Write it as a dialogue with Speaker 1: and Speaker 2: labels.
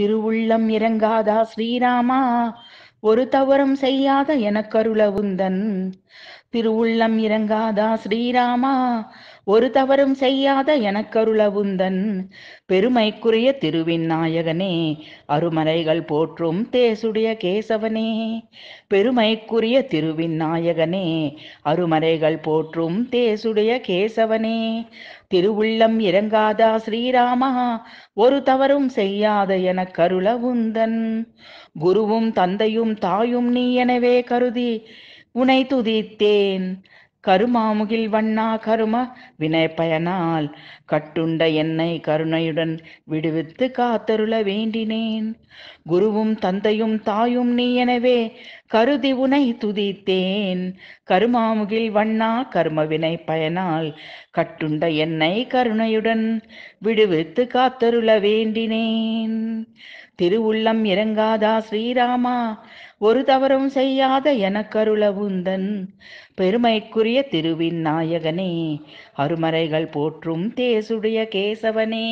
Speaker 1: திருவுள்ளம் இறங்காதா ஸ்ரீராமா ஒரு தவறும் செய்யாத எனக்கருள உந்தன் திருவுள்ளம் இறங்காதா ஸ்ரீராமா ஒரு தவறும் செய்யாத எனக்கருளவுந்தன் பெருமைக்குரிய திருவின் நாயகனே அருமலைகள் போற்றும் தேசுடைய கேசவனே பெருமைக்குரிய திருவின் நாயகனே அருமலைகள் போற்றும் தேசுடைய கேசவனே திருவுள்ளம் இறங்காதா ஸ்ரீராமா ஒரு தவறும் செய்யாத என கருளவுந்தன் குருவும் தந்தையும் தாயும் நீ எனவே கருதி உனை துதித்தேன் கருமாமுகில் வண்ணா கரும வினை பயனால் கட்டுண்ட என்னை கருணையுடன் விடுவித்து காத்தருள வேண்டினேன் குருவும் தந்தையும் தாயும் நீ எனவே கருதி உனை துதித்தேன் கருமாமுகில் வண்ணா கரும வினை பயனால் கட்டுண்ட என்னை கருணையுடன் விடுவித்து காத்தருள வேண்டினேன் திருவுள்ளம் இறங்காதா ஸ்ரீராமா ஒரு தவறும் செய்யாத எனக்கருளவுந்தன் பெருமைக்குரிய திருவின் நாயகனே அருமறைகள் போற்றும் தேசுடைய கேசவனே